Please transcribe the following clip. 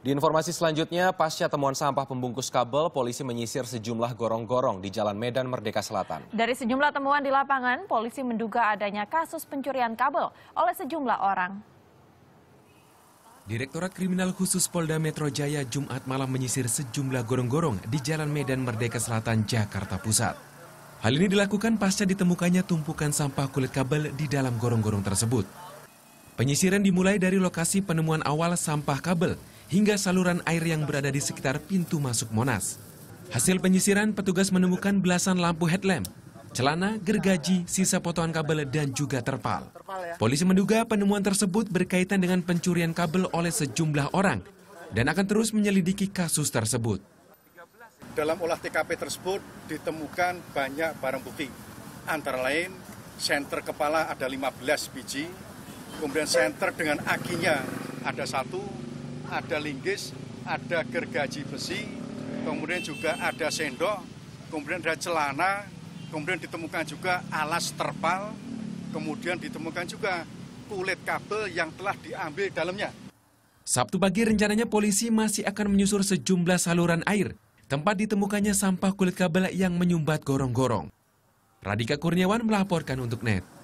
Di informasi selanjutnya, pasca temuan sampah pembungkus kabel, polisi menyisir sejumlah gorong-gorong di Jalan Medan Merdeka Selatan. Dari sejumlah temuan di lapangan, polisi menduga adanya kasus pencurian kabel oleh sejumlah orang. Direktorat Kriminal Khusus Polda Metro Jaya Jumat malam menyisir sejumlah gorong-gorong di Jalan Medan Merdeka Selatan, Jakarta Pusat. Hal ini dilakukan pasca ditemukannya tumpukan sampah kulit kabel di dalam gorong-gorong tersebut. Penyisiran dimulai dari lokasi penemuan awal sampah kabel hingga saluran air yang berada di sekitar pintu masuk Monas. Hasil penyisiran, petugas menemukan belasan lampu headlamp, celana, gergaji, sisa potongan kabel, dan juga terpal. Polisi menduga penemuan tersebut berkaitan dengan pencurian kabel oleh sejumlah orang dan akan terus menyelidiki kasus tersebut. Dalam olah TKP tersebut ditemukan banyak barang bukti, antara lain senter kepala ada 15 biji, kemudian senter dengan akinya ada satu, ada linggis, ada gergaji besi, kemudian juga ada sendok, kemudian ada celana, kemudian ditemukan juga alas terpal, kemudian ditemukan juga kulit kabel yang telah diambil dalamnya. Sabtu pagi rencananya polisi masih akan menyusur sejumlah saluran air, tempat ditemukannya sampah kulit kabel yang menyumbat gorong-gorong. Radika Kurniawan melaporkan untuk NET.